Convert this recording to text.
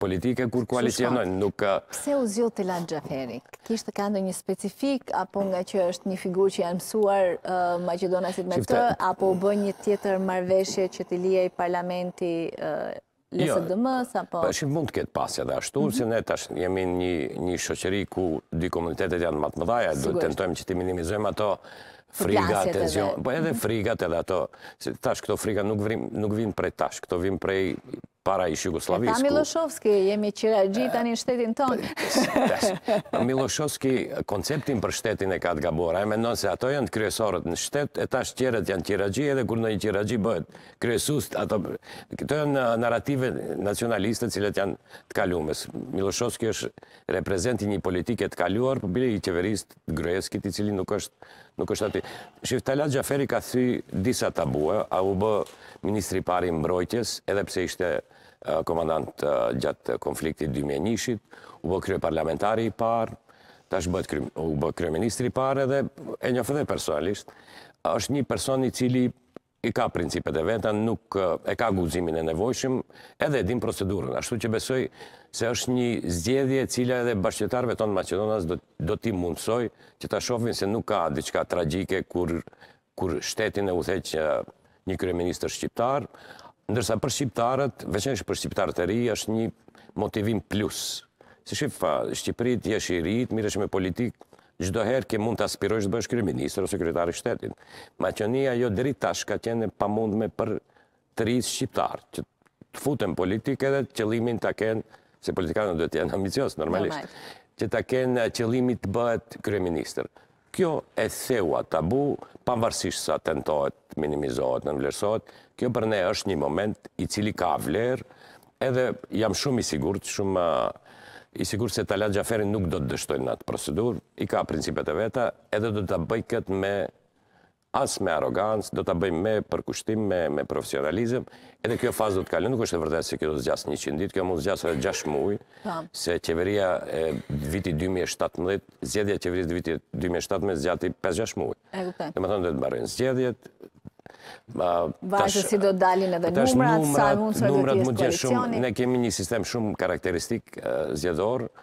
politike kur koalicionojnë, nuk... Uh, Pse u zhjo të latë Gjaferi? Kishtë ka ndo një specifik, apo nga që është një figur që janë mësuar uh, Macedonasit me të, apo u bënë një tjetër marveshje që t'i lije i parlamenti lësët uh, jo, dëmës, apo... Po, Shqy mund të ketë pasja dhe ashtu, mhm. si ne tash jemi një shoqeri ku dy komunitetet janë matë mëdhaja, dhe tentojmë që ti minimizojmë ato friga, tension, po edhe frigat edhe ato, tash këto friga nuk vinë prej tash, këto vinë prej para i Jugoslavijsku. Ta Milošovski, jemi qira gjitë një shtetin tonë. Milošovski, konceptin për shtetin e ka të gabora, e mendojnë se ato janë të kryesorët në shtet, e ta shtjerët janë qira edhe kur në një qira gjitë bëhet kryesust, ato këto janë narrative nacionaliste cilët janë të kalumës. Milošovski është reprezenti një politike të kaluar, për bile i qeverist të greskit, i cili nuk është Nuk është ati. Shiftalat Gjaferi ka thy disa tabua, a u bë Ministri Pari Mbrojtjes, edhe pse ishte Eh, komandant eh, gjatë konfliktit 2001-shit, u bë krye parlamentari i parë, tash bëhet u bë kryeministri i parë edhe e njoh edhe personalisht. Është një person i cili i ka principet e veta, nuk eh, e ka guximin e nevojshëm, edhe e din procedurën. Ashtu që besoj se është një zgjedhje e cila edhe bashkjetarve tonë Maqedonas do, t'i mundsoj që ta shohin se nuk ka diçka tragjike kur kur shtetin e u udhëheq një kryeminist shqiptar, Ndërsa për shqiptarët, veçanërisht për shqiptarët e ri, është një motivim plus. Si shef, Shqipërit jeshi i ri, mirësh me politik, çdo herë ke mund të aspirosh të bësh kryeminist ose sekretar i shtetit. Maqonia jo drejt tash ka qenë pamundme për të ri shqiptar, që të futën politikë edhe qëllimin ta kenë se politikanë duhet të jenë ambicioz normalisht. Që ta kenë qëllimin të bëhet kryeminist kjo e theua tabu, pavarësisht sa tentohet, minimizohet, nënvlerësohet, kjo për ne është një moment i cili ka vlerë, edhe jam shumë i sigurt, shumë i sigurt se Talat Gjaferin nuk do të dështojnë në atë procedurë, i ka principet e veta, edhe do të bëj këtë me as me arogancë, do të bëjmë me përkushtim, me, me profesionalizm, edhe kjo fazë do të kalinë, nuk është e vërdet se kjo do të zgjasë një ditë, kjo mund të zgjasë edhe 6 muaj, po. se qeveria e viti 2017, zgjedhja qeverisë viti 2017 zgjati 5-6 muaj. Dhe më thonë do të mbarojnë zgjedhjet, Ma, Vajtë si do dalin edhe numrat, sa mund të rëgjës koalicionit. të ne kemi një sistem shumë karakteristik uh,